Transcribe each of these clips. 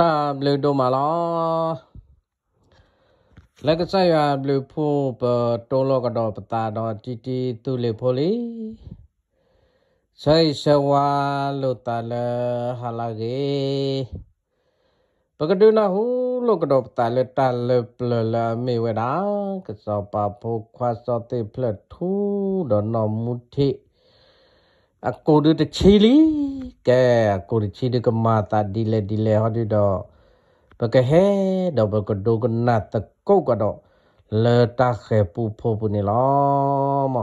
တာဘလူးတို့မလားလက်ကစားရဘလူးဖို့ပတိုလကတော့ပတာတော့တီတီသူလေဖိုလီဆိုင်ဆဝါလို့တလဟာလာကေပကဒူနာဟုလို့ကတော့ပတာလက်တလပလလမေဝဒါကစောပါဖို့ခွာစောတိဖလက်ထူတော့နော်မူထိအကိုတို့တချီလီကဲအကိုတို့ချီတကမာတာဒီလေဒီလေဟောဒီတော့ဘကဟဲတော့ဘကဒိုကနာတကုတ်ကတော့လေတာခေပူဖိုပူနေလောမ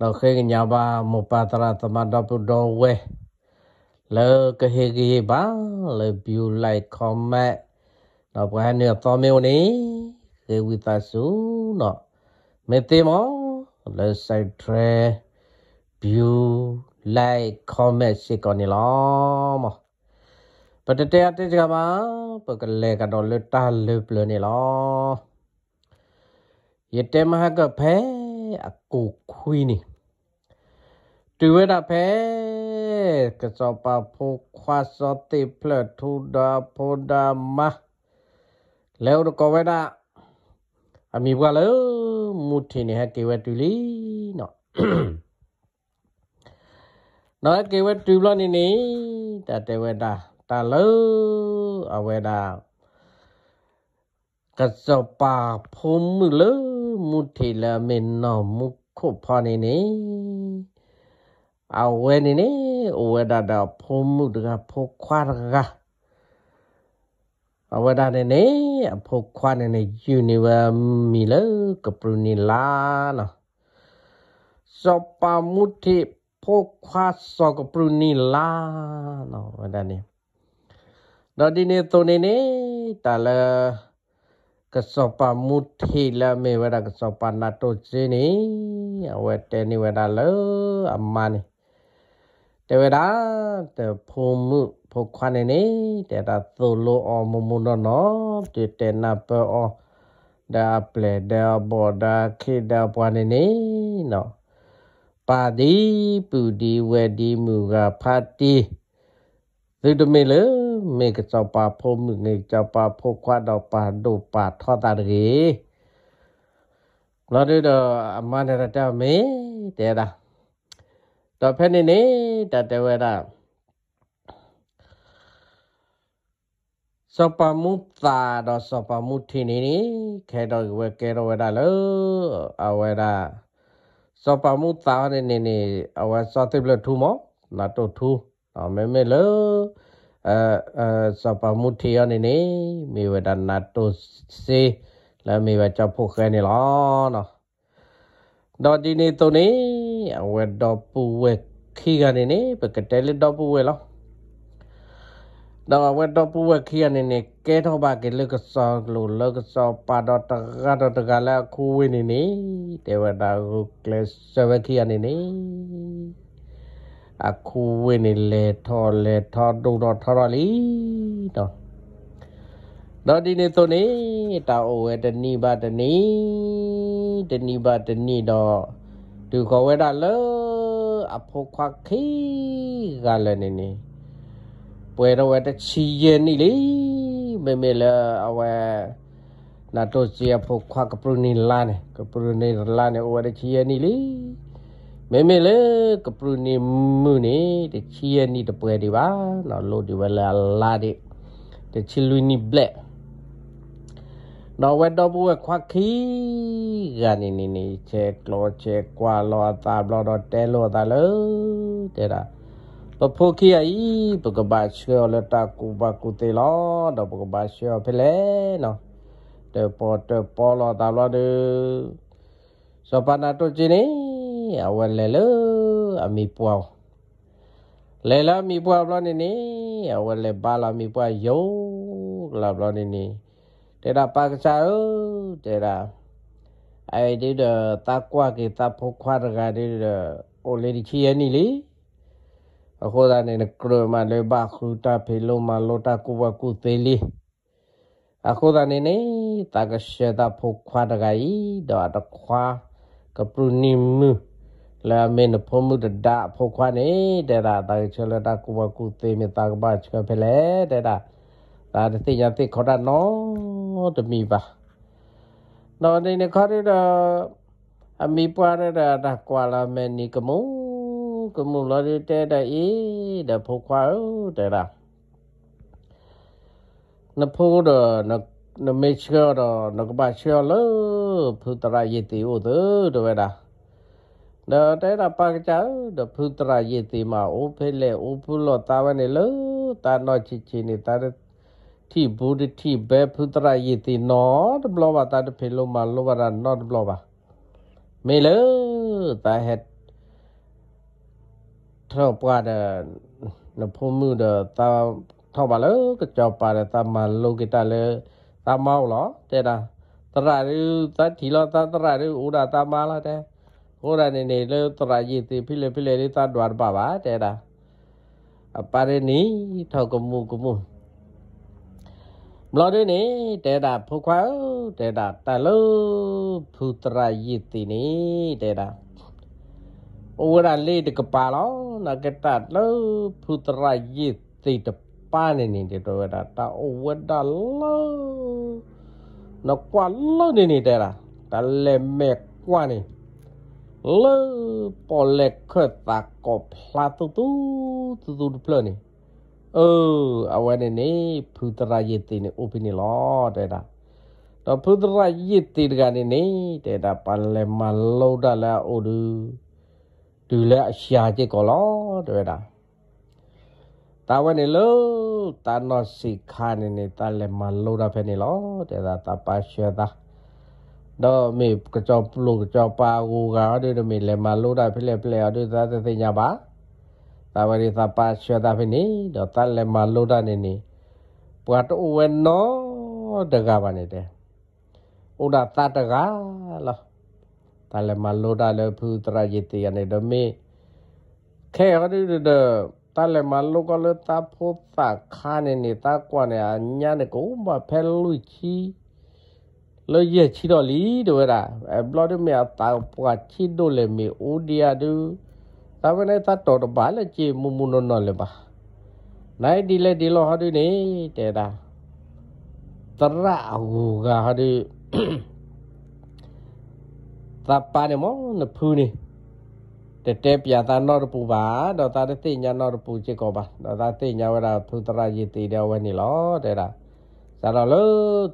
တော့ခေကညာပါမပတရာသမတပဒောဝဲလေကဟေကေပါလေဘျူလိုက်ကွန်မန့်တော့ဘာနေတော်မျိုးနေခေဝီတာစုတော့မေတေမောလေဆိုင်ထရဲบิวไลค์คอมเมนต์สิก่อนนี่ล้อมประเดี๋ยวที่จะมาปกเลยกนโดนลุตาลุบเลยนี่ล้อยี่เต็มหากับเพ่อกูคุยนี่ดูเวลาเพ่ก็อบปะพูควาสติเพลทูดาพูดามาแล้วก็เวลาอามีว่าเลยมุทินี่ฮะกี่เวตุลีเนาะน้อยเกวตริบลอนนี่ตาเตเวดาตาลืออาเวดากระบปาพุมลืมุทิลาเมนนอมุขพอนี่นี่อาเวนี่นี่อเวดาดาพุมุดกาพุควาดกาอาเวดาเนี่ยนี่พุควาเนี่ยยูนิเวมิลกับปรุนิลาเนาะอบปามุทิพวกควาสกปรุนีลาเนาะวันนี้ดอดีเนตัวนี้นี่แต่ละกสอบปามุทีละเมวลากสอบปานาโตเจนี่เอาไว้ตนี่เวลาเลออามานี่แต่เวลาแต่พมุพกควานนี่แต่ตาตัวโลอมุมุนนอจิตเตนาเปออดาเปลเดาบอดาคิดเดาปวานนี่เนาะပါတိပူဒီဝဲဒီမူကဖာတိသုတမေလမေကစောပါဖို့မူနေကြပါဖို့ခွာတော့ပါတို့ပါထောတာရေလာတဲ့တော့အမန္တရတမေတဲတာတော့ဖက်နေနေတတဝဲတာစောပါမူတာတော့စောပါမူထင်းနေနေခဲတော့ဝဲကဲတော့ဝဲတာလို့အဝဲတာစောပါမှုတာနေနေအဝစောတိပလထူမောနာတိုထူအမေမေလအအစောပါမှုထီရနေနေမေဝဒနာတိုစေလာမေဝချဖို့ခဲနေလားနော်တော့ဒီနေတုန်နေအဝတော့ပူဝဲခီကနေနေပကတဲလတော့ပူဝဲလားတော့ဝတ်တော့ပူဝက်ခီရနေနေကဲတော့ပါကလကစောလိုလကစောပါတော့တကတော့တကလာခုဝင်းနေနေတေဝတာကိုကလစဝက်ခီရနေနေအခုဝင်းနေလေထော်လေထော်တို့တော့ထော်တော့လီတော့တော့ဒီနေ့ဆိုနေတာအိုဝဲတဏိပါတဏိတဏိပါတဏိတော့သူခေါ်ဝဲတာလောအဖို့ခွာခီကလည်းနေနေပွဲတော့တချီရနေလေမေမေလာအဝဲနာတော့ချီအဖို့ခွာကပရနီလာနေကပရနီလာနေဝဲတချီရနေလေမေမေလေကပရနီမူနေတချီရနေတပွဲဒီပါနော်လို့ဒီဝဲလာလာဒီတချီလူနီဘလက်နော်ဝဲတော့ဘွယ်ခွာခီဂာနီနီနီချက်ကလောချက်ကွာလောတာဘလောတော့တဲလောတာလို့တဲ့တာပဖိုခိယဤပကဘာချောလတာကူဘကူတေလောတော့ပကဘာချောဖလေနော်တေပေါ်တေပေါ်လာတာလာဒေစပနာတိုချီနေအဝလဲလအမီပွားလဲလာမီပွားဘလနေနေအဝလဲပါလာမီပွားယောလာဘလနေနေတေတာပါကစားတေတာအဲ့ဒီတော့တကွာကေတဖို့ခွာရကတဲ့အိုလေဒီချီယနီလီအခုဒါနေကရမလေဘာခူတာဖေလိုမလိုတာကူဝကူသေးလီအခုဒါနေနေတာကရှေတာဖုခွာတကီဒါတခွာကပရနိမလာမင်းဖမှုတဒဖုခွာနေတဲ့ဒါတာချလတာကူဝကူသေးမတာကဘာချကဖေလေတဲ့ဒါဒါတိညာတိခေါ်တာနော်တမီပါနော်နေခေါ်ရတာအမီပွားရတာကွာလာမင်းနီကမောကမှုလာရတဲ့တဲ့ဤတဖောက်ခွာတဲ့လားနဖို့တော့နမေချောတော့နကပါချောလို့ဖုတရာယေတိဟုတ်တော့ပဲလားတော့တဲ့တာပါကြတော့ဖုတရာယေတိမှာအိုဖဲလေအိုဖုလောတာဝနေလို့တာနောချီချီနေတာတိဘူဒတိဘေဖုတရာယေတိနောတဘလောပါတာတဖေလို့မှာလောပါတာနောတဘလောပါမေလို့တာဟက်ထောပွားတဲ့နဖုံမှုတဲ့တာထောပါလေကကြောပါတဲ့တာမလောကတလေတာမောလောတဲ့တာတရရသတိလောသတရရဥဒတာမလာတဲ့ဟိုရနေနေလေတရရည်တိဖိလေဖိလေတာဒွါပါပါတဲ့တာအပါရနီထောက်ကမှုကမှုမလို့ဒီနေတဲ့တာဖုခွာတဲ့တာတလူဖုတရရည်တိနေတဲ့တာอអូរ៉ាលีដកប៉ាาោណាកេតាต់លើភូតរ៉ាយេទី่ប៉ានេនาទេតរ៉ាลាអូវวាឡลណកវนាឡោនេនเទេរัាតាលេមេកវ៉ានេលើប៉លេខតាកោล្លตតូទូទตទូพลนี่เออเอาไว้ในนี้พุทรายตินี่อุปนิลอเดียดาตอพุทรายติกันนี่เดีดาปันเลมาโลดาลาโอดูတူလဲအရှာจิตကောလောတွေ့တာတာဝနေလို့တာနောစီခါနေနေတာလဲမလို့တာဖဲနေလောတဲ့တာတပါရှေတာတော့မေကကြောပလူကကြောပါကူကတော့တို့မေလဲမလို့တာဖဲလဲပလဲတို့သာသသိညာပါတာဝရီသပါရှေတာဖဲနေတော့တာလဲမလို့တာနေနေပွားတော့ဝဲနော်တကပါနေတယ်ဥဒတာတကလားตาเลมาโลดาเลพูตราจิติอันเดมีแค่เขาดูเดอตาเลมาโลก็เลตาพูตาคาเนเนตากว่าเนี่ยญาเนี่ยกูมาเพลุชีလောရချီတော်လီတို့ရာဘလော့ဒမီအတာပွားချီတို့လေမီအိုဒီယာဒူသဘနဲ့သတ်တော်တပါလေချီမူမူနော်နော်လေပါနိုင်ဒီလေဒီလိုဟာဒီနေတဲ့တာတရအဟူကဟာဒီตาปาเนี่ยมองนพูนี่แต่เตปยาตานอรปูบาดอตาเตญานอรปูจิกอบาดอตาเตญาวราพุตรายิติเดวนี่ลอเดราสารล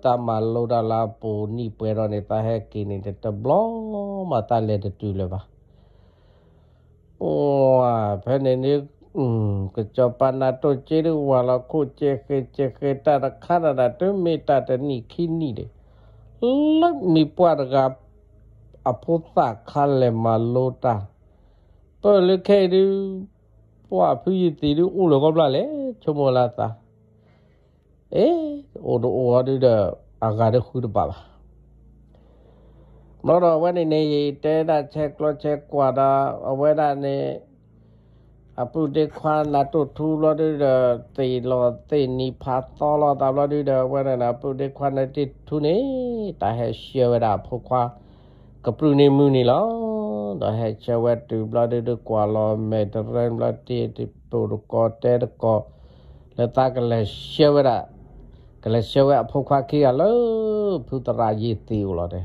ตามาโลดาลาปูนี่เปรอนี่ตาเฮกินี่เตบลอมาตาเลตตุเลบาโอ้เพนนี่อืมก็จปานาโตเจรุวาลาคุเจเคเจเคตาระคาระตะเมตาตะนี่คินี่เดลักมีปวารกาအပုသခလေမလောတာပေါ်လခဲရူပွားဖူးတီရူဥလောကပလာလေချုံမလာတာအေအိုဒိုအိုဒိဒအဂါရခုဒပါပါမတော်ဝနေနေတဲတာချက်ကလချက်ကွာတာအဝဲတာနေအပုတေခွာလာတုထူလောဒိဒတေလောတေနိဖာတောလောတာလောဒိဒဝရနာပုတေခွာနေတိထူနေတာဟဲရှေဝရာဖုခွာကပရုနေမူနီလာဒါဟဲချဝတ်တူဘလာဒဒကွာလောမေတရန်ဘလာတီတီပူရကောတဲတကောလတကလရှဝရကလရှဝအဖုတ်ခွားခေရလောဖုတရာယေတီဦးလောတဲ့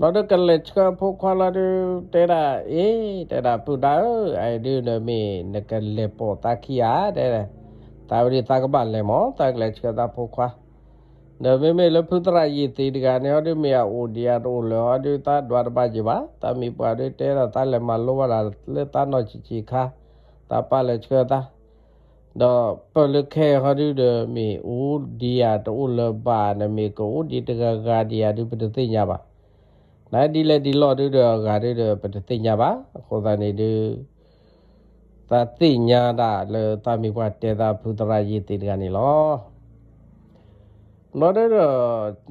တော့ကလက်ချကဖုတ်ခွာလာတဲတာအေးတဲတာပူတာအိုင်ဒီနမီနကလေပေါ်တာခီယာတဲတာဝရီတာကပါလေမောတာကလက်ချကတာဖုတ်ခွားနမေမေလဖုတရာယီတီဒဂနေဟောဒီမီယာအိုဒီယာတိုလောဒီတာဒွါရပါဂျီဘာတာမီပါရီတဲရာတာလမလောဝလာလေတာနောချီချီခါတာပါလေချေတာဒါပလခဲဟောဒီဒမီအိုဒီယာတိုလဘာနမီကိုဒီတကဂါဒီယာဒီပတသိညာပါနိုင်ဒီလေဒီလောဒီဒဂါဒီဒပတသိညာပါခေါ်တာနေဒီတာသိညာတာလေတာမီပွားတဲတာဖုတရာယီတီဒဂနေလောလောတဲ့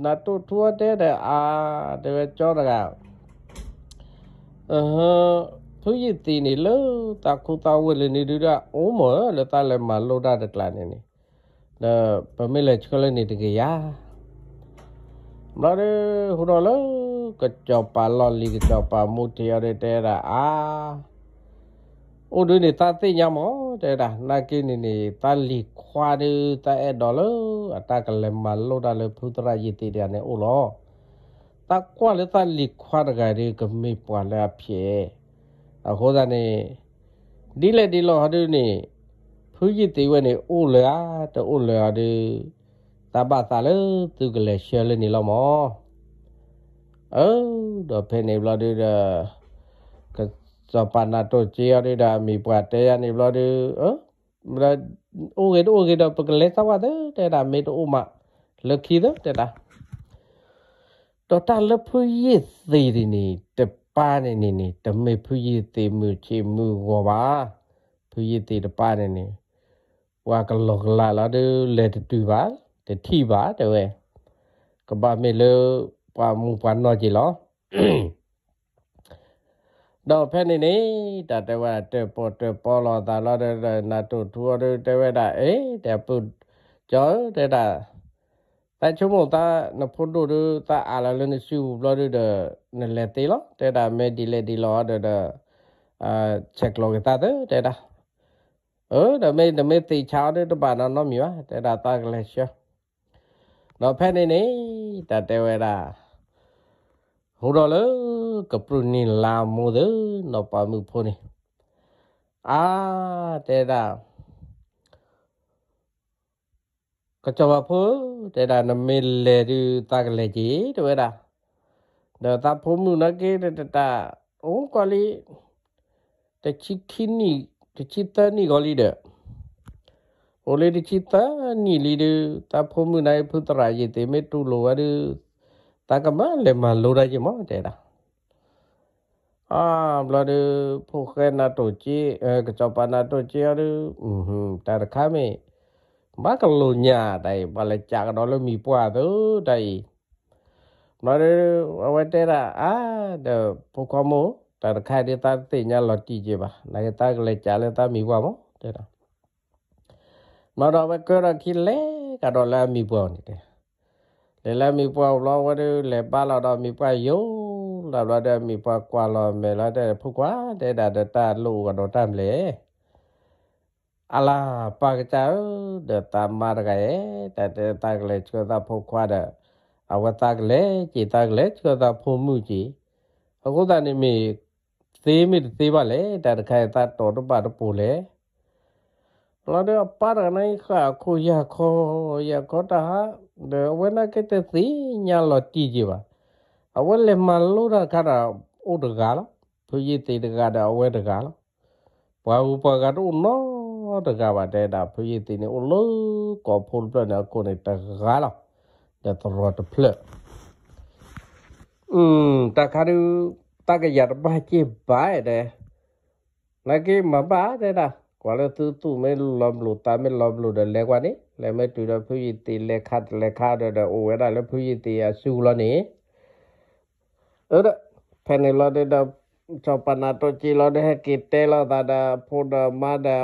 နာတူထွတ်တဲ့တဲ့အာတကယ်ကြောတကောအဟသူရည်တီနေလို့တခုတဝလနေတူတာအုံးမလတလည်းမလို့တာတကလာနေနေဒါပမေလက်ချကလည်းနေတကယ်ရမလို့ဟိုတော့လို့ကကြောပါလော်လီကကြောပါမူတရတဲ့တဲ့အာအိုဒိုနေသာသိညာမောတဲ့ဒါနာကိနေနေတာလီခွာဒေတာအဒေါ်လအတကလမလောဒါလဖုတရာယီတီတဲ့နေအိုလောတကွာလေတာလီခွာကြရေကမေပွာလာဖြေအဟောဒနေဒီလေဒီလောဟဒိုနေဖူးကြီးတေဝနေအိုလာတအိုလာဒီတဘာသာလေသူကလေးရှယ်လေနေလောမောအော်တော့ဖေနေဘလာဒီရာสปานาโตเจียริดามีปวดเตียนี่บลอดือเออมราโอเกโอเกดอปกเลสวาเดเตดาเมโตอุมาเลคีเดเตดาตอตาเลพุยิสีดินีตปานี่นี่นี่ตเมพุยิติมือชิมือวบาพุยิติตปานี่นี่วากลอกลาลาเดเลตตุบาเตทีบาเตเวกบาเมเลปามุปานนอจิลอတော့ဖဲနေနေတာတဝတပေါ်တပေါ်လာတာလာတဲ့နာတူထူရတဲ့ဝဲတာအေးတဲ့ပုကျော်တဲ့တာแต่ชั่วโมงตาหนพดูดูตาอะไรเรื่องสิวเราดูเดนั่นแหละตีล้อแต่ดาไม่ดีเลยดีล้อเดเดอ่าเช็คโลกตาเด้อแต่ดาเออเดไม่เดไม่ตีเช้าเด้อตัวบ้านน้องมีวะแต่ดาตาเลยเชียวเราแพ้ในนี้แต่เดเวลาหูเราเลยကပရနီလာမိုဒနော်ပါမှုဖိုနေအာတဲတာကကြပါဖိုတဲတာနမေလေဒီတကလေကြီးတဝဲတာတော့တာဖိုမှုနကေတတာအိုးကလေးတချစ်ခင်းနီတချစ်တနီကလေးတဲ့โอเลดิจิตานี่ลีดูตาพมุนายพุตรายเตเมตุโลวาดูตากะมาเลมาโลราจิมอเตดาအာဘလာဒီဖိုခဲနာတိုချီအဲကချပနာတိုချီရူဟွန်းတာခါမေဘာကလိုညာတိုင်ဘလချာကတော့လို့မီပွားသူတိုင်မရဝတဲရာအာဒဖိုကမိုတာခါဒီတာတိညာလော်တီချီပါနာကတာကလေချာလေတာမီပွားမတဲ့မတော်ဘကရခိလေကတော့လာမီပွားနေတယ်လေလာမီပွားလောဝဒလေပါလာတော့မီပွားယောလာလာတဲ့မိပါကွာလာမဲလာတဲ့ဖုကွာတဲ့ဒါတတလို့ကတော့တမ်းလေအလာပါကချာဒတမာရကဲတတတကလေချောတာဖုခွာတဲ့အဝတကလေจิตကလေချောတာဖုမှုကြီးအခုတနေမိသေးမိသေးပါလေတတခိုင်တတော်တပါတပူလေလာတော့ပါရနိုင်ခါကိုရခေါ်ရခေါ်တာဟာဒဝနာကတဲ့သိညာလတီကြီးပါอาဲလည်းมလိ့ูတာခါတราอကာလားသူကြီးတေတကာတာအဝဲတดกัားဘွอဘူးပွားကนော့နေด်တကာပตတဲ့တာသူကြီးတေနေဥလိก့ကောဖုန်ပြနေကိกနนတကာလားဒါတော့တဖလက်อืมตักคาดูตักยรดบ้าเจ็บบ้าเด้นักเก็มาบ้าเด้นะกว่าเราตู้ตู้ไม่ลอมลุดตาไม่ลอมลุดเล็กกว่านี้เลยไม่ตัดเราผู้ยิตีเล็กขาดเล็กขาดเด้อโอ้ยได้แล้วผู้ยิตีสู้แล้วนี่เออแผ่นเราได้ดับชาวปนาโตจีเราได้ให้กิเตเราตาดาพูดมาดา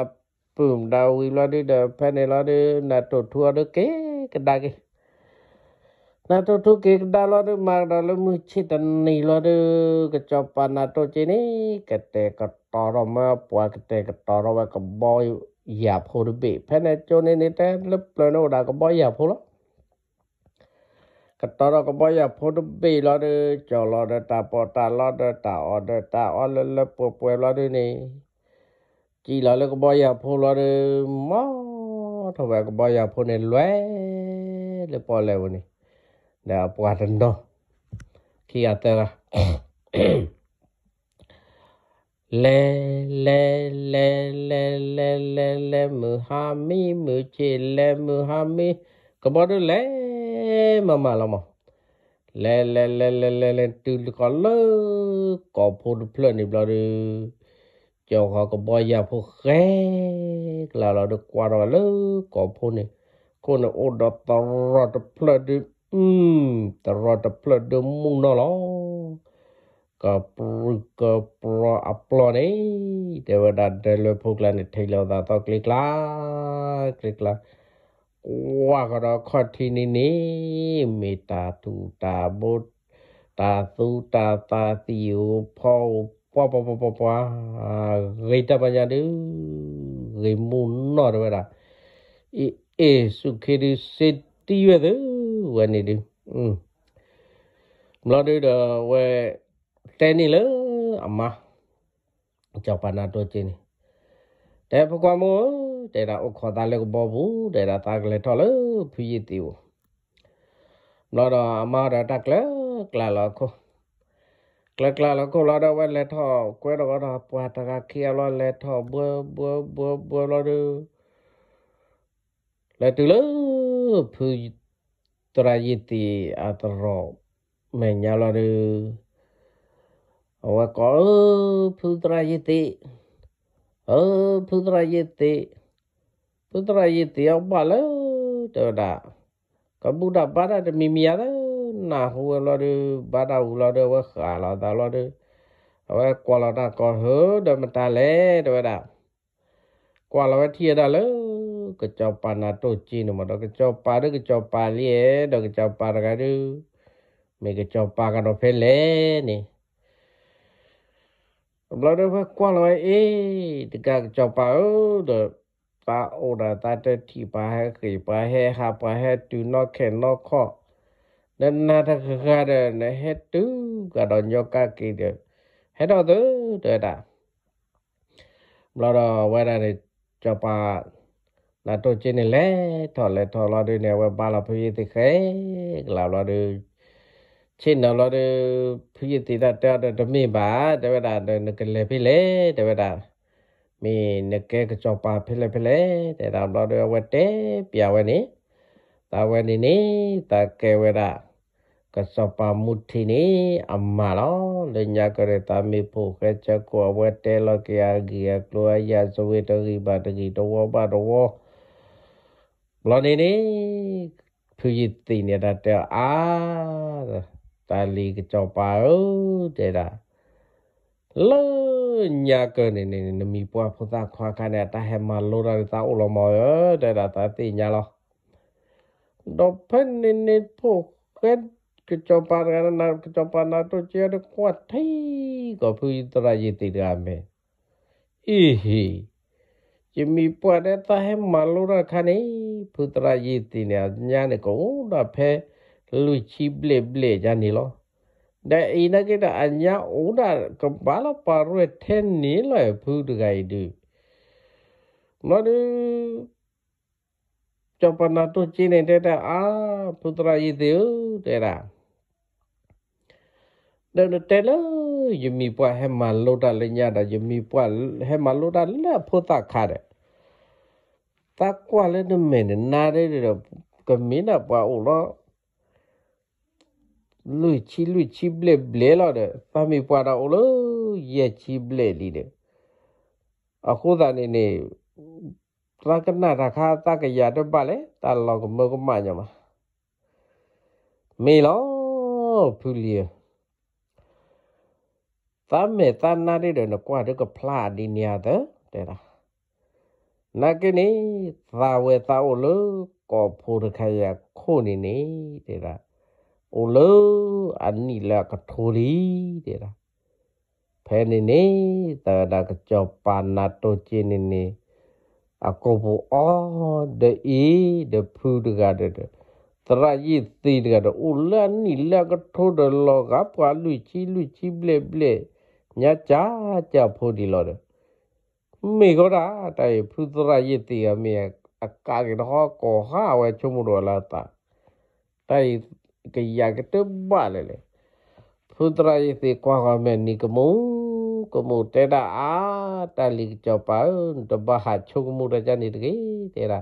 ปุ่มดาวิเราได้เดแผ่นเราได้นาโตทัวร์ด้เกกันได้นาโตทุกเกได้เราได้มาดาเรามือชิตันนี่เราได้กชาวปนาโตจีนี่กเตกตอรมาปวกเตกตอรมากับบอยหยาบพูดบีแผ่นโจนี่นี่แต่เล็บเลยโนดากับบอยหย่าพูดแล้วกตรก็บอยพูดบีลอดเจอลอดตาปอตาลอดตาออดตาออลลปวปวลอดนี่จีลอดก็บอยพูลอดมอทว่าก็บอยพูดนลวเลปอแลวนี่เดี๋ยวปวดนดอขี้อัตระเลเลเลเลเลเลเลมือฮามีมือเชลเลมือฮามีก็บอได้เลมามาละมาเลเลเลเลเลเลตื่นกนเลิกก็พูดเพลินอีบลาดูเจ้าเขาก็บอยยาพวกแกลาเราดูกว่าเราเลิกก็พูดนี่คนอุดตรอดเพลินอืมตรอดเพลิดมุ่งนาลก็ปรุกปรออัปลอนี่เดี๋ยวดัดเดลพวกเราเนี่ยทีเราตดต่อคลิกลาคลิกลาว่าเราข้อที่นี่นี่มีตาตูตาบุตตาสูตาตาสิวพ่อพ่อพ่อพ่อพ่อพ่อเกิดปัญญาดื้อเกิดมุนนอ์เวลาเอสุขีดิสิตีิเวดื้อวันนี้ดื้อืมเราดูเดอเวเทนี่เลยอามาเจ้าปานาตัวจริงแต่พวกความมูอတဲ့ရာအခေါ်သားလည်းဘောဘူးတဲ့ရာတာကလေးထော်လို့ဖူးရတီဝလော်တော့အမရတက်လေကလာလောက်ကိုကလကလာလောက်ကိုလာတော့ဝဲလက်ထော်ကွဲတော့တော့ပွာတကခီရလောလက်ထော်ဘဘဘဘလော်ရလက်တူလို့ဖူးတရာရတီအတရောမညာလော်ရအဝကောဖူးတရာရတီ 어, 부드라게때 Tutra ye tia ba la te da. Ka bu da ba da de mi mi ya da na hu lo de ba da u lo de wa kha la da lo de. Wa kwa la da ko ho de ma ta le de da. Kwa la wa tia da le ke cho pa na to chi no ma da ke cho pa de ke cho pa li e de ke cho pa ga de. Me ke cho pa ga no pe le ni. Lo de wa kwa la e de ka cho pa o de ပါအိုရာတာတတိပါဟခိပါဟဟာပါဟတူနော့ခဲနော့ခော့နန္နာတခခရနဟတူကတော့ညောကကိတဲ့ဟဲ့တော့သူတဲ့တာဘလာတော့ဝဲရတဲ့ကြပါလာတော့ချင်းနေလဲထော်လဲထော်လာတဲ့နေဝဲပါလာဖေးတိခဲလာလာတဲ့ချင်းတော်လာတဲ့ဖေးတိတာတဲ့တမင်ပါတဲ့ဝဲတာကလေးဖေးလေတဲ့ဝဲတာမေနကဲကကြောပါဖလေဖလေတဲ့တာဘလော့ရဝတ်တဲ့ပြဝဲနေတာဝဲနေနေတာကဲဝဲတာကစောပါမုထိနေအမလောလညာကရတာမီဖိုခဲချကောဝဲတဲလကရဂီယကလောယာဇဝေတရီပါတရီတဝဘတဝဘလနေနေဖူရီတိနေတာတဲအာတာလီကကြောပါတဲ့တာလောညာကနေနေနမီပွားဖသခွာခနဲ့တဟမလောရတာဥလမောတဲ့တာတိညာလောတော့ဖန်နေနေဖို့ကဲကချောပါရနာကချောပါနာတို့ချေရကွာထိုင်ကိုဖူတရာရည်တိရမေအီဟီကျမီပွားတဲ့တဟမလောရခနဲ့ဖူတရာရည်တိနေညာနေကိုတော့ဖဲလူချီဘလေဘလေဂျာနီလောได้อีนักได้อัญยาอุดากับบาลปารุยเทนนี้เลยพูดไงดูนั่นจบปนาตุจีนเด็ดอาพุตราอีเดียวเด็ดาเดินเตลยมีปวให้มาลุดาเลยญาดยมีปวให้มาลุดาเลยพุตาขาดตากว่าเลยนั่เหม็นน่าได้เลยก็มีนะปวอุลလူချီလူချီဘလက်ဘလဲလာတဲ့ဖမ်းမိပွားတာအလိုရဲ့ချီဘလက်လီတဲ့အခုသာနေနေရကနာရခာတကရတော့ပါလေတလောကမကမညမမေလောဖူလီသမ္မေသနာရီတော့ကွာတော့ကဖလာဒီနီယာတဲ့တဲ့လားနာကိနေသာဝေသာဝလကောဖူရခရခိုနေနေတဲ့လားโอเลอันนี้ละกะโทลีเดละแพนนี่ตาดากะจอปานาโตจินนี่အကောဘူအော်ဒေအီဒဖူဒဂါဒတရာယီတီဒဂါဒဥလန်နီလကထိုဒလောကပွာလူချီလူချီဘလေဘလေညချာချာဖိုဒီလောဒမေကောတာတိုင်ဖူဒရာယီတီအမေအကာကေတော့ကောဟာဝဲချုံမတော်လာတာတိုင်ကေယာကတဘလေလေဖုဒရာယတိကွာကမဲနိကမုကမုတေတာအာတလီချပန်တဘဟာချုကမုရကြနိတကေတေရာ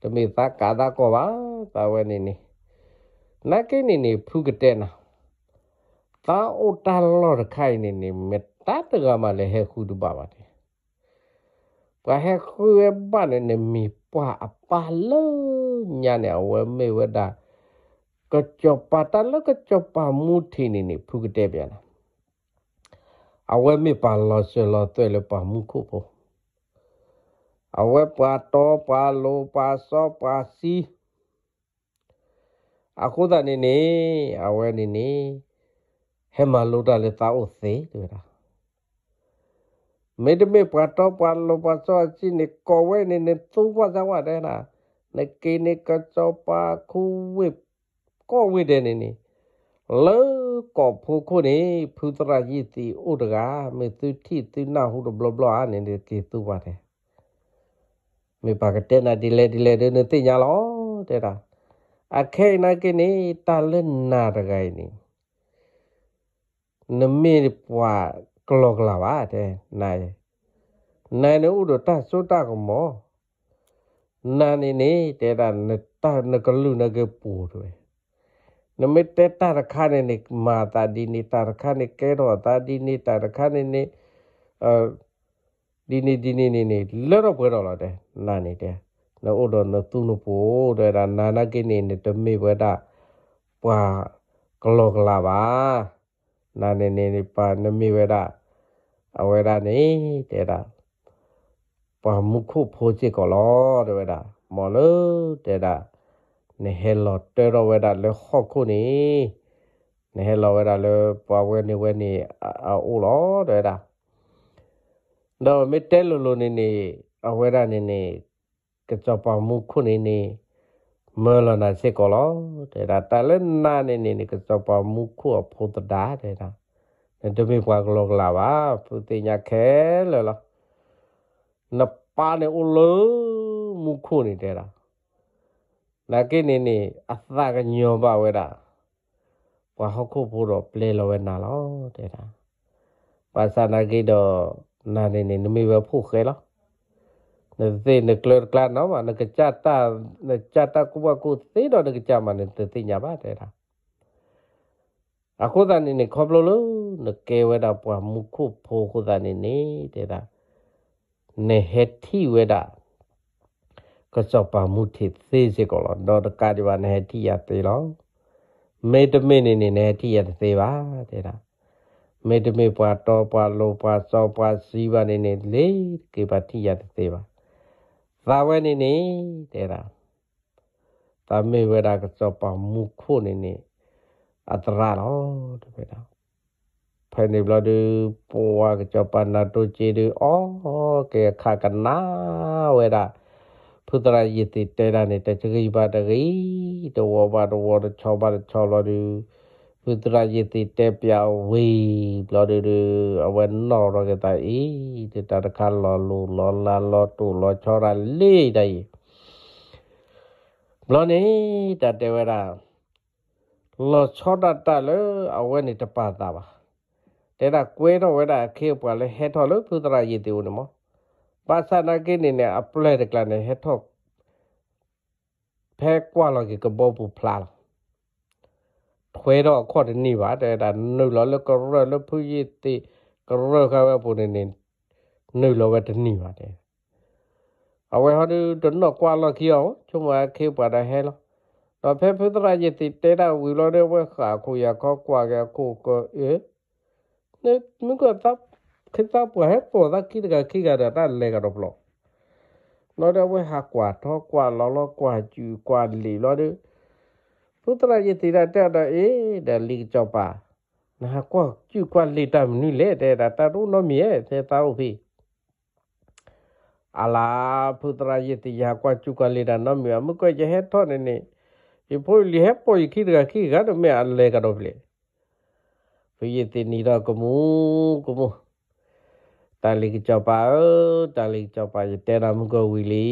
တမေသာကာသာကောပါသာဝဲနေနေနကိနေနေဖုကတဲ့နာတာအိုတာလော်ခိုင်နေနေမတတကမလည်းဟဲခုဒပါပါတယ်ဘာဟဲခုဝဲပါနေနေမီပွားအပါလောညာနေဝဲမေဝဲတာก็จบปาตันแล้วก็จบปามูทีนี่นี่พูกเตเบียนะเอาไว้ไม่ปาลอเชลอตัวเลยปามุคุปเอาไว้ปาโตปาโลปาซอปาซีအခုတနေနေအဝဲနေနေဟဲမလို့တာလေတာဥသေးတွေ့တာမေတ္မေပတ်တော်ပါလောပါစောချိနေကောဝဲနေနေသူဝဇဝတဲ့နာနေကိနေကစောပါခုဝိပကောဝိတဲ့နေနေလောကောဖုခုနေဖုတရာယိတိဥဒကမေသူတိသူနာဟုဘလဘလအနေနဲ့ကေသူပါတယ်မေပါကတဲ့နာဒီလေဒီလေတဲ့နေတင်ညာလောတဲ့တာအခဲနာကနေတလနာတကိုင်းနေနမေပွားကလောကလာပါတဲ့နိုင်နိုင်နေဥဒတသုတကမောနာနေနေတဲ့တာနတနကလူနကပူတယ်နမေတ္တရခဏနေမာတာဒီနေတာရခဏကေရောတာဒီနေတာရခဏနေဒီနေဒီနေနေနေလောတော့ပွဲတော့လာတယ်နာနေတယ်နော်ဥတော်နော်သူနပိုးတဲ့ဒါနာနာကိနေနေတမေဘဒပွာကလောကလာပါနာနေနေနေပါနမေဝဒအဝေဒနေတဲ့ဒါပွာမုခုဖိုးစစ်ကောလောတဲ့ဒါမောလို့တဲ့ဒါနေဟဲလော်တေရဝဲတာလေခော့ခုနေနေဟဲလော်ဝဲတာလေပွားဝဲနေဝဲနေအိုလော်တဲ့တာတော့မတဲလိုလိုနေနေအဝဲတာနေနေကကြောပါမှုခုနေနေမလနာစေကောလောတဲ့တာတလည်းနာနေနေကကြောပါမှုခုအဖို့တတာတဲ့တာတမေပွားကလောကလာပါပုတိညာခဲလောနပါနေဦးလို့မှုခုနေတယ်တာลักนี่นี่อัศวกันยอบ่าวเวลาพอฮักคู่ปุโรเปลี่ยนเวนาล้อเดีาภาษาหนัากี่ดอนั่นนี่นี่มีแบบผู้เคยล่ะนึกสินึกเลือกลานน้องมานึกจัตตานึกจัตตากูว่ากูสิดอนึกจามันนึกตื่นติญญาบ้าเดีนะอาคุตานี่นี่ครอบลุลนึกเกวเวลาพอมุขคู่ผู้คุตานี่นี่เดี๋ยนะเนื้อเหตุที่เวลาก็จบปามุทิเซเซก็ลอนดกาดิวานเฮที่ยาเตลองเมตเมนนี่เนที่ยาเตวาเตระเมตเมปาตอปาโลปาซอปาสีวานี่เนเลกิปาที่ยาเตวาสาวนี่นี่เตระตาเมเวรากจบปามุโคนี่นี่อัตราลอเตระဖဲနေဘလာဒူပွားကကြပနာတိုချေဒူအော်ကေခါကနာဝဲရာဖုဒရာယတိတေရာနေတချကိပါတကိတဝဘတဝတချောဘတချောလောဒူဖုဒရာယတိတေပြဝေဘလောဒူအဝနောရကတဤတတတခလောလူလောလာလောတူလောချောရာလေတိုင်ဘလောနေတတေဝရာလောချောတတလေအဝနေတပတာပါတေရာကွဲတော့ဝဲတာခေပွာလေဟဲထော်လို့ဖုဒရာယတိဦးနမောပါစနာကိနေနဲ့အပလဲတကလနဲ့ဟက်ထော့ဖဲကွာလကကဘောပူဖလာထွေတော့ခေါ်နေပါတဲ့ဒါနှုတ်လောလကရလဖူရီတီကရခဝပူနေနေနှုတ်လောပဲတနေပါတယ်အဝဲဟောဒီတနော့ကွာလကီယောချုံဝခေပါတဲ့ဟဲလောတော့ဖဲဖုဒရာရတီတဲတာဝီလောတဲ့ဝဲခါခူရခောကွာကကိုကိုအဲမင်းကတပ်คิดว่าพอเหตุผลคิดกันคิดกันได้เลยกันรึเปล่าเราจะไปหากว่าท้อกว่าเราเรากว่าจูกว่าลีล้อดูพุทธรายชินีได้เจ้าได้เอ๊ดลีกจอบานะกว่าจูกว่าลีตามนี่เลยได้แต่รู้น้อมีเอเท่าพี่อาลาพุทธราชินีหากว่าจูกว่าลีตามน้อมีเอมึงก็จะเหตุผอเนี่นยยิ่งพูดลีเหตุผลคิดกันคิดกันไม่อะไรกันรึเปล่าพี่ยินดนี่เรากูมูกูมูတာလီကကြောပါတာလီကြောပါတဲရမကိုဝီလီ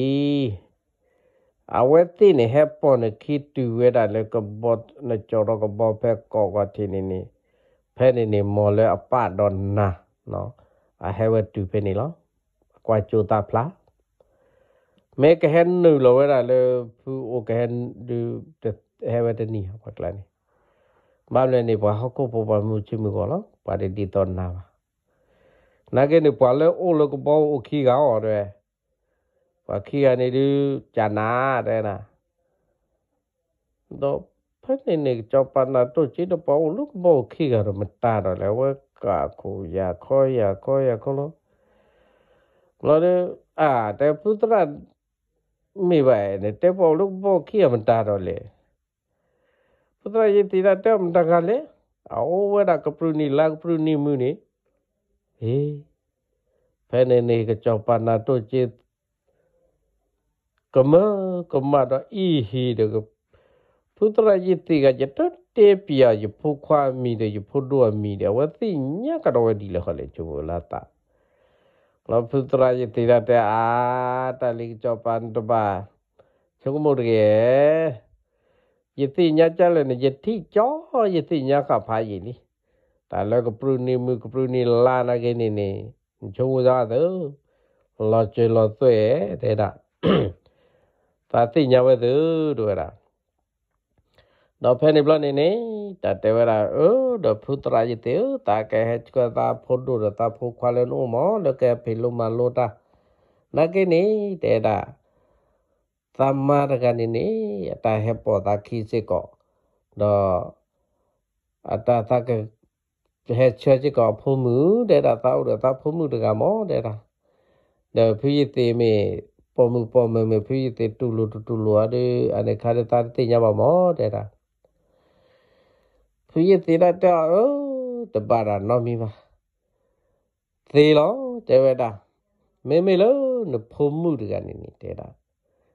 အဝတ်တင်ဟက်ပေါ်နခိတူဝဲတာလည်းကဘော့နကြောရကဘော့ဖက်ကောကတင်နေနေဖဲနေနေမော်လဲအပဒေါ်နာနော်အဟဲဝတ်တူဖဲနေလောအကွာချိုတာဖလားမဲကဟန်နူလောဝဲတာလေဖူအိုကဟန်ဒူဟဲဝတ်တနီဟောကလနီမမလည်းနေဘာဟောကိုပေါ်ပါမှုချင်မှုကောလောပါတီတော်နာပါနာကေနေပွာလဲအိုလကဘောအိုခီကောတဲ့ဘာခီကနေလူဂျာနာတဲ့နာတော့ဖက်နေနေကြောက်ပနာတို့ချစ်တော့ဘောလုကဘောခီကတော့မတာတော့လဲဝဲကာကိုရခေါ်ရခေါ်ရခေါ်လို့လောတဲ့အာတဲ့ပုတရမိဘနဲ့တဲ့ဘောလုကဘောခီကမတာတော့လေပုတရရဲ့တီတာတဲ့မတကလေအောဝဲတာကပရူနီလာကပရူနီမူနီเอแฟนนี่ก็จองปานาโตเจကမကမတော့ဤဟီတကသူတရယတိကကြတတေပီယာယဖုခွာမီတဲ့ယဖုတို့အမီတဲ့ဝသိညကတော့ဒီလခလေချိုလာတာလောဖုတရယတိရတဲ့အာတလိကချပန်တပါချုံမုတ်ရေယတိညကြလည်းယတိကြောယတိညကဖာရင်လီต่แล้วก็ปรุนี่มือก็ปรุนี่ลานะกินนี่ชงว่าเถอะลอเจลอตัวเอ๋เด็ดอะแต่ที่ยาวเถอะด้วยละดอกเพนิบลอนี่นี่แต่เทวดาเออดอกพุทธราชเตเออตาแกเห็นก็ตาพดดูตาพูควาเลนอุมอแล้วแกพิลุมาลุตานักเกนี่เด็ดอะตมมาดกันนี่ตาเห็นปอตาขี้เสกอ็ดออาตาตาเกတဲ့ဟဲ့ချောချစ်ကောဖုံးမှုတဲ့တာတောက်တဲ့တာဖုံးမှုတကမောတဲ့တာတဲ့ဖိယတိမေပေါ်မှုပေါ်မမဖိယတိတူလူတူလူအတဲ့အနေခါတဲ့တာတိညပါမောတဲ့တာဖိယတိလာတော့တပါရနော်မိပါသေလောတဲ့ဝတာမေမေလို့နဖုံးမှုတကနေနေတဲ့တာ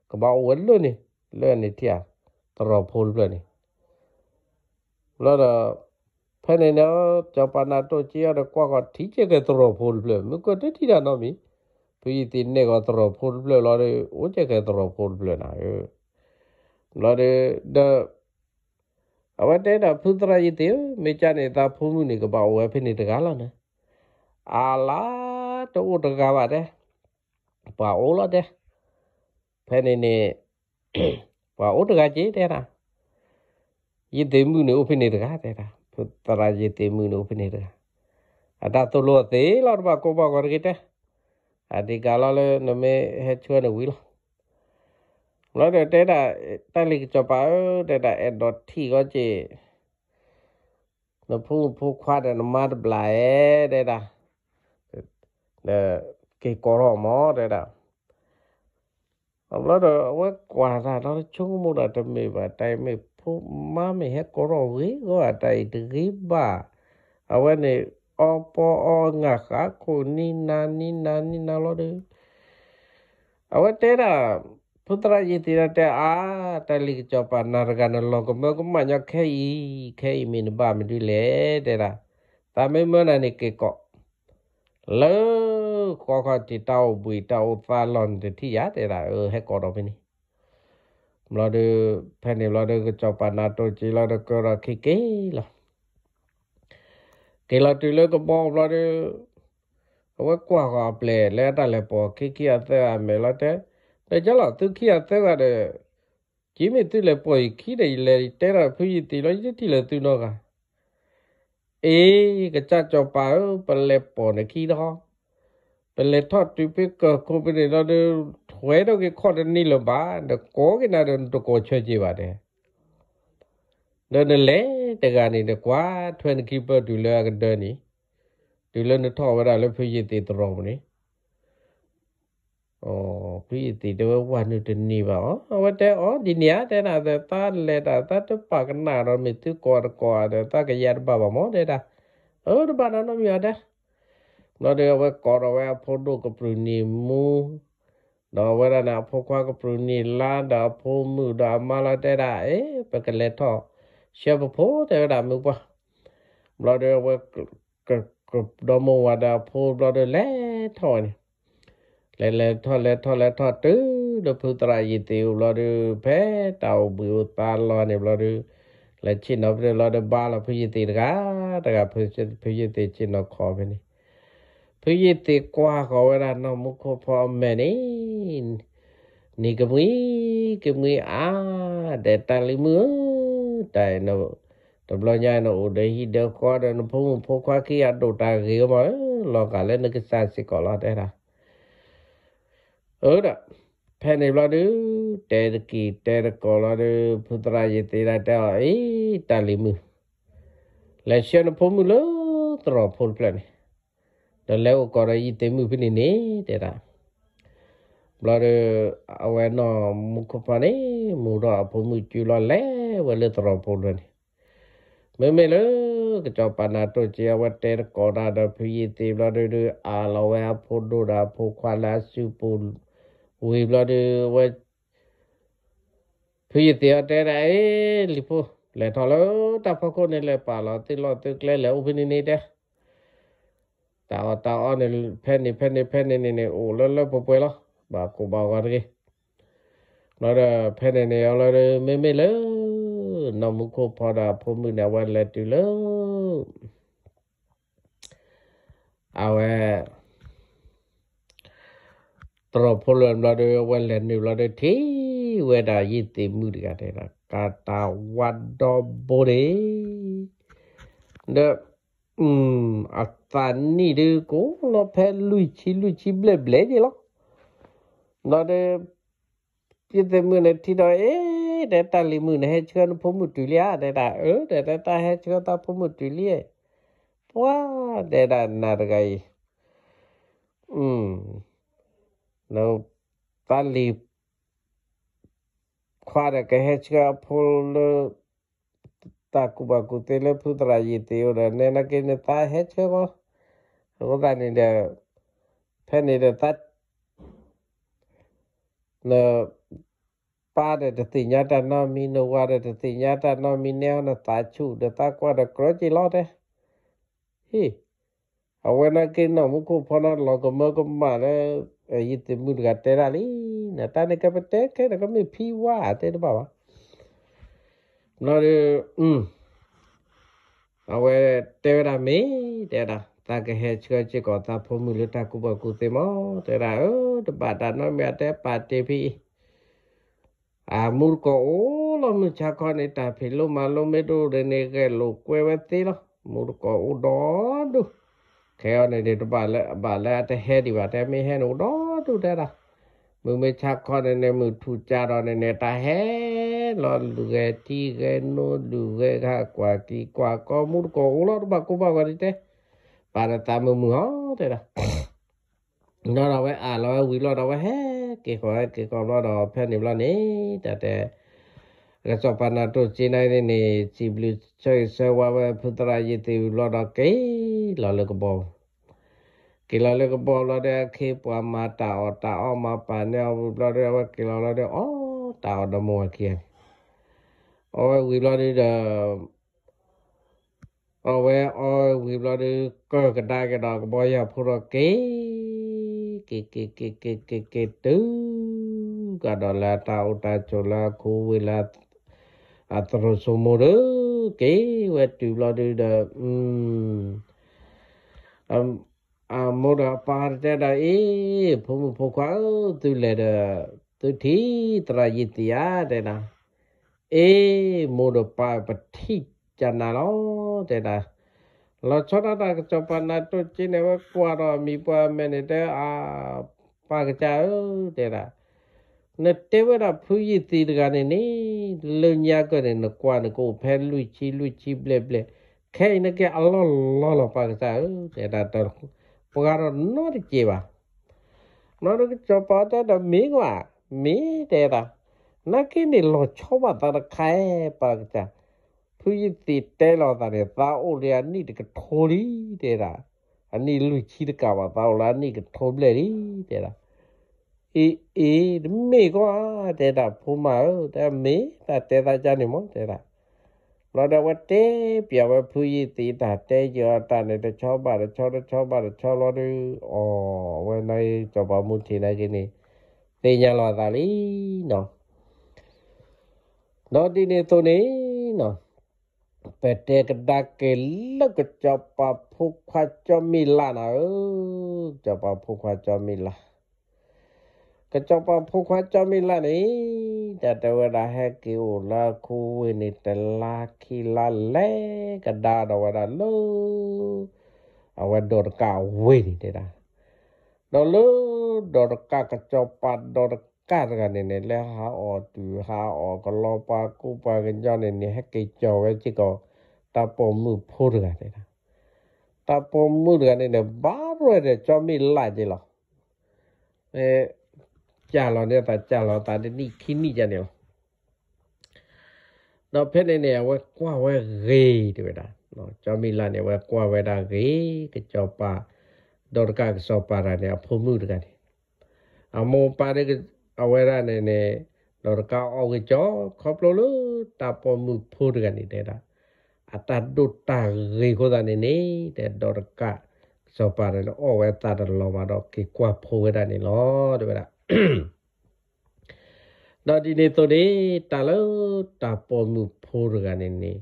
ကဘာဝဲလို့နေလဲနေတရားတော်ဖုံးလို့နေလာတော့ဖဲနေနော်ကြောင်ပနာတော့ကြည့်ရတော့ကွာကထီးချက်ကတော့ဖိုးပြမြကတတိရနော်မီပြီးတင်နေကတော့ဖိုးပြလာတယ်ဝချက်ကတော့ဖိုးပြနာရလာတယ်ဒါအဝတဲတာဖုဒရာရည်တေမေချနေတာဖုံးမှုနေကပါဝဲဖိနေတကားလားနော်အာလာတော့တကားပါတယ်ပါအိုလာတဲ့ဖဲနေနေပါအိုတကားကြည့်တဲ့လားရည်တေမှုနေဥဖိနေတကားတဲ့လား taraje te mino penera ada to lo te lor ba ko ba gor gita adi galale name he chua na wil lo de te da ta li cho pa de là e dot thi có che nó phu phu khoa de nó mát blai de da de cái cổ rò mó de da ông nói rồi ông quá ra nó chung mua là tâm mì và tay mì พุมาไม่เห็นกรวิก็อาดไรรีบบ้เอาวันนี้อปองะขาคนนี้นานี้นานี้นาลอดเอาวันเท่าพุทธราชีตีนาเทเอาตลิกจอบานารกันลงก็มื่ก็มันยังแค่ยีแค่ยีมินบ้ามิดีเล่เด้อแต่ไม่เมื่อนั้นเกิดก็เลิกข้อข้อที่เต้าบุญเต้าฟาลอนที่ยาดเด้อเออให้กอดเอาไปนี่มลอดูแผ่นเดียวลอดูก็จอปานาโตจีลอดูก็ระคิเกลเกลอดูเลยก็บอกลอดูเอาไว้กว่าก็เปลแล้วแต่ละปอคิกิอาเตอเมลอเตแต่จะหลอตุคิอาเตก็เดจิมิตุเลยปอยคิได้เลยแต่ละผู้ยิติลอยิติเลยตุนอกาเอ๊กะจะจอปาเปลปอนะคิดอก le thot tipe ko ko pe lo de thwe do ke khot ni lo ba de ko ke na de to ko che ji ba de de de le de ga ni de kwa thwen ki pe du le ga de ni du le ne tho ba da le phi yi ti tro mo ni o phi yi ti de wa nu de ni ba o wa de o di ni ya de na de ta le da ta to pa ga na ro mi tu ko ko de ta ga yar ba ba mo de da o de ba na no mi ya de นาเดียวไว้กอดเอาไว้พอดูกับปรุนีมูดวเวลาหนาพกควากับปรุนีลาดวพอมือดวมาลาได้ได้เไปกันเลยทอเชื่อพดแต่ดามือว่าเราเดียวไว้กับกับดอมว่าดาพดเราเดียวแล่ทอนี่แล่แล่ทอแล่ทอแล่ทอตื้อดอพูตรายิติวเราเดียวแพ้เต่าบิวตาลอเนี่ยเราเดียวและชินเอาปเราเดียวบ้าเราพดยิตินะกนแต่กับพูดยิติชินเอาขอไปนี่ทุยติกว่าเขาเวลานมุขพอแม่นินนี่ก็มีก็มีอาเดตาลิมือแต่เนาะตบลอยเนาะอุดหิเดกเดนพงพกว่าขี้อัดดูตาเกี่ยวมาลอกาเล่นนึกสัสนสิก็ลอดเอระเออละแผ่นในบลอดูเตรกีเตรกอลอดูพุทธราชติราเตอไอตาลิมือและเชื่อนพงมือเลยตรอพลเพลนี่แล้วก็ได้ยินเต็มมือพี่นี่นี่เแต่ละบลาร์เอาไว้นอมุกฟันี่มูดอ่ะผมมือจุลอเล่วันเลือดรอผมเลยเมื่อไม่เลิกจอปานาตัวเจ้าวัดเตอร์ก็นาดาพี่เต็มบลาร์เดออาลาเวาพนดูดาพควาลาสูปูลวีบลาร์เดอว่าพี่เต็มเดตอร์ไอ้ลิปูเลยทั้งแล้แต่พกคนนี้เลยปาลาติลาติเกเลยลอุบินินี่เด้อตาอตาอเนี่ยแผ่นนี่แผ่นนี่แผ่นนี่นี่นี่โอ้แล้วแล้วป่วยๆล่ะบากูบากันดิเราเด้อแผ่นนี่เนี่ยเราเด้อไม่ไม่เลยนอมุโคพอดาพมือเนี่ยวันละติเลยเอาแหวตรอพลเราเด้อวันละนี่เราเด้อทีเวดายิติมือกันได้ละกาตาวัดดอโบเดเด้อ 음, 아따 니르고 너페 루이치 루이치 블레블레지로 너데 이때 문에 티다 에 데타리 문에 해치가는 포무 둘이야 데다 어 데다 해치가다 포무 둘이에 와 데다 나르가이 음너 빨리 과라게 해치가 폴 ta takubaku tele putra yi te ora ne na ke ne ta he che mo ko ta ni de pe ni de ta na pa de de ti nya ta no mi no wa de de ti nya ta no mi ne na ta chu de ta qua de kro chi lo de hi à we na ke na mu ko pha na lo ko mo ko ma de yi te mu ga te ra li na ta ne ka pe te ke na ka mi phi wa te de ba ba နော်ရအင်းအဝဲတဲရမေတဲရတာကဟဲချွဲချစ်ကောတာဖုံးမှုလတာကုဘကုသေမောတဲရအိုတပါတာနော်မြတ်တဲပါတေဖီအာမူကောလောမချခနေတာဖီလိုမလိုမေတို့ရနေကဲလိုကွဲဝဲသေးလားမူကောဥဒေါဒုခဲရနေတဲ့တပါလက်ပါလက်တဲဟဲဒီပါတဲမေဟဲနိုဒေါဒုတဲရမူမေချခနေနေမူထူကြတော့နေတဲ့တာဟဲลอเลือดที่เงินนดูเงากว่าที่ควาก็มุดก็อุบับกบกันเตะปาตามมือเถอะนะลอเราไว้อ่าเราไว้วิลอเราไว้เฮ้กี่คนกี่คนเราเพื่อนเรอเนี่แต่กระสอบปนาตัวจีนนี่นี่ยจีบลิชเชยร์เซว่าพุทธรายติวลอดกีลาเลกบอลกี่ลาเลกบอเลาเดียคีปวามาตาอตาออมาปานเนี่ยลาเดียว่ากี่ลเลาเดียอ๋อตาอดมัวเกีย or we lo đi the or where or we lo đi cơ cái đại cái đó cái bây giờ phụ rồi cái cái cái cái cái cái cái tứ cái đó là tao ta cho là khu vi là à tao số mồ đó cái where to lo đi the um um à mô đó par ra đó ý phụ phụ khóa từ lệ đó từ thí tra dịch tía đây nào เอโมโดปาปฏิจันนาลอเตดาเราชอบอะไรก็ชอบนาตุจีเนว่ากว่าเรามีปัญหาเนี่ยเดอาปากจ้าเตดาနတေဝရဖူရီတီတကနေနေလုံညာကနေနကွာနကိုဖဲလူချီလူချီဘလက်ဘလက်ခဲနကအလောလောလောပါကစားတဲ့တာတော့ပကားတော့နော်ကြေပါနော်တော့ကြောပါတာမင်းကမင်းတဲ့တာနာကိနေလောချောပါတာခဲပါကတာဖူးရတီတဲလောတာရဲ့သာအိုလျာနိတကထိုလီတဲ့တာအနိလူချီတကပါသာလာနိကထိုပလေရီတဲ့တာအေးအေးမေကွာတဲ့တာဖူးမာတဲ့မေတာတဲတာကြနေမောတဲ့တာလောဒဝတေပြဝဖူးရတီတာတဲကျော်တာနဲ့တချောပါတချောတချောပါတချောလောတူအော်ဝဲနိုင်ကြောပါမှုထင်နေခြင်းနေသိညာလောတာလीနော်นอดีเนตัวนี้เนาะเปดเด็กดักเกลกก็จบปะพุกวาจอมิลานะเออจับปะพุกวาจอมิลาก็จับปะพุกวาจอมิลานี่จะเดวดาให้กิวลาคู่วินิตลาคิลาเลก็ดาดาวดาลูเอาวดดกาวินิตดาดอลูดอกากระจับปัดดอกาดกันเนี่ยแล้วหาออตือหาออกก็รอปากูปากันจ้าเนี่ยเนี่ยให้เกยจอไว้จิก็ตาปมมือพูดกันเนี่ยนะตาปมมือกันเนี่ยบ้าเลยเนี่ยจอมีหลายจีหรอเออจ้าเราเนี่ยตาจ้าเราตาเนี่ยนี่คิดนี่จ้าเนี่ยเนาะเพชรเนี่ยว่ากว่าว่าเรดีไปด่าเนาะจอมีหลายเนี่ยว่ากว่าว่าด่าเรก็จอปาดอร์กาก็สอปาราเนี่ยพูดมือกันเอาโมปาเนี่ยအဝဲရနေနေလော်ကောအောက်ကြောခေါပလိုလူတာပေါ်မှုဖိုးတကနေတဲ့တာအတတ်ဒုတာရေခိုးတာနေနေတဲ့ဒေါ်ကာစောပါတယ်လို့အော်ဝဲတာတယ်လောမှာတော့ကေကွာဖိုးဝဲတာနေလောတဲ့ဗျာတော့ဒီနေ့တော့ဒီတလို့တာပေါ်မှုဖိုးတကနေနေ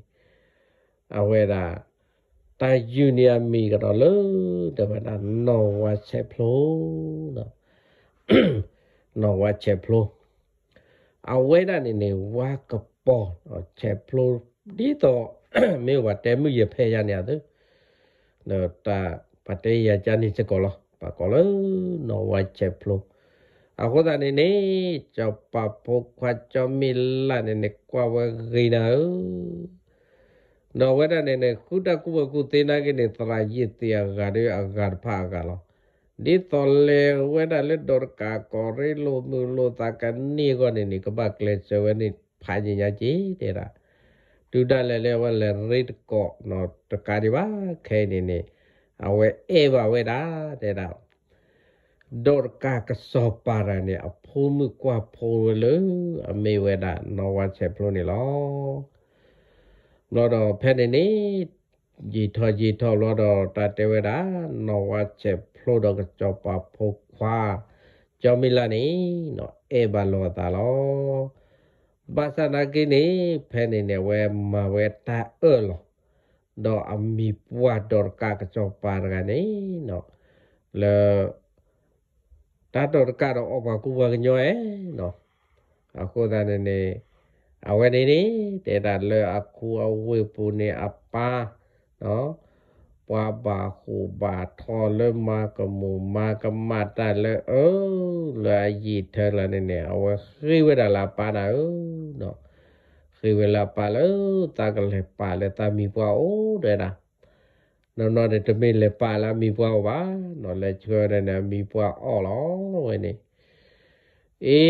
အဝဲတာတာယူနီယာမီကတော့လို့တဲ့ဗျာနော်ဝါချက်ဖလို့တော့နော်ဝါချက်ဖလိုအဝဲဒနေနေဝါကပေါ်ချက်ဖလိုဒီတော့မေဝတဲမှုရဖဲရနေရတယ်နော်တာပတေးရချာနေစကောလပကောလနော်ဝါချက်ဖလိုအခုတနေနေကြောပပုခွာကြောမီလာနေနေကွာဝရိနာနော်ဝဲဒနေနေခုတကုဘကုသေးနာကနေတရာရစ်တရားကတွေအဂါဖာကလောဒီတော်လေဝဲဒါလေဒေါ်ကာကောရီလိုမူလိုတာကန်နီကောနေနီကဘကလေချဝနီဖာညညာကြီးတဲ့ရာဒူဒါလေလေဝဲလေရိတ်ကောနော်တကာဒီပါခဲနေနေအဝဲအေပါဝဲတာတဲ့ရာဒေါ်ကာကစောပါရနေအဖိုးမှုကွာဖိုးလေအမေဝဲတာနော်ဝါချက်ဖလို့နေလောလောတော့ဖဲနေနေဂျီထောဂျီထောလောတော့တတဲဝဲတာနော်ဝါချက်ဖလောတော့ကြောပါဖို့ခွာကြောမီလာနေနော်အေဘလောတာလောဘာသာနာကိနေဖဲနေနေဝဲမဝဲတာအော်လောတော့အမီပွားတော်ကကကြောပါရကနေနော်လေတာတော်ကတော့အော်ပါကူပါကညောရဲ့နော်အခုသားနေနေအဝဲနေနေတဲ့တာလေအခုအဝေပူနေအပါနော်ปาบาหูบาทอเริ่มมากับมูมากับมาตาเลยเออเลยยีเธอละเนี่ยเอาไว้คือเวลาลาปานะเออเนาะคือเวลาปาเล้ตากันเลยปาเลยตามีปาโอ้เด้นะนอนนอนเด็มีเลยปาแล้วมีปาวะนอนเลยเชื่อเนีนะมีปาอ๋อหรอไว้นี่เอ๊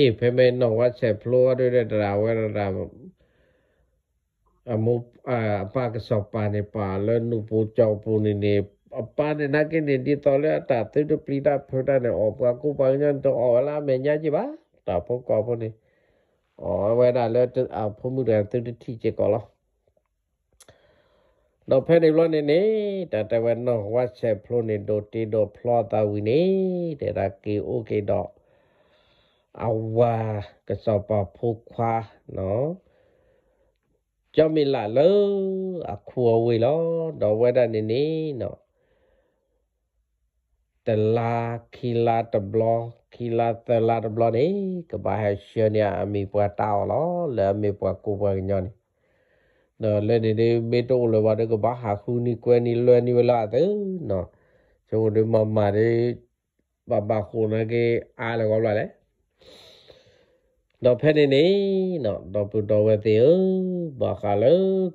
ะเพื่อนนอนว่าเสพลัวด้วยเด้เราเวลาเรามอปากสอปานีปาลนุปจาปุนเนปานนักเนดีตอเลยตัดตัวปีดาพดานี่ออกกูปังยันตัวอออละเมียจีบ้าตาพกอพนี่อ๋อเวลาเลยจะเอาพมือแดงตัวที่เจกอลดอกแพนิลนี่นี่แต่แต่วันนอกว่าแชพลนี่โดดตีโดพลอตาวินี่แต่ละกีโอเคดอกเอาว่ากระสอบปอผูกคว้าเนาะကြောင့်မလာလောအခွာဝေလောတော့ဝဲတာနေနေနော်တလာခီလာတဘလခီလာတလာတဘလနေကဘာဟရှင်ရအမီပွားတောက်လောလဲမီပွားကိုပွားညောနေနော်လဲနေနေမေတိုလောဘာတကဘာဟာခုနီကွယ်နီလွယ်နီဝလာတဲ့နော်ကျွန်တော်တို့မမတွေဘာဘာခုနကေအားလောလောလဲดอกเพลินี้นาะดอกดอกเวทีเออบาคาเล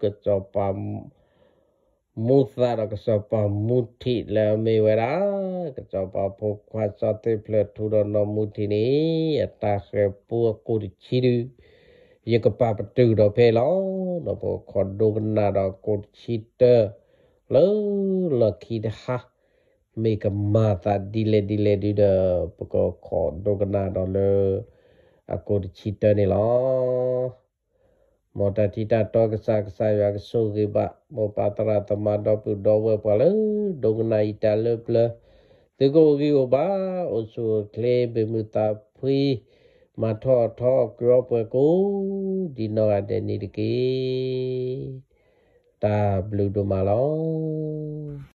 ก็จะปามมุสาก็จะปามุทิแล้วไม่เวลาก็จะปามพกความสติเพลทุรนมุทินี่ตาเอปัวกุิชิดูยังก็ปาประตูดอกเพลนดอกคอดูกันนดอกกุิชิเตอร์แล้วลักิดฮะไม่ก็มาตัดิเลดิเลดิเดอปกอขอดูกันนะดอกเลยအကောချိတနေလောမော်တာတီတာတော့ကစားကစားရကဆိုကေဘမောပါတရာတမတော့ပြုတော့ဝပလေဒုံနာအီတလပလတေကိုဂီကိုဘာအိုဆိုကလေဘမူတာဖွီမထောထောကြောပွဲကိုဒီနော်အတဲ့နေတကေတာဘလူးတို့မလော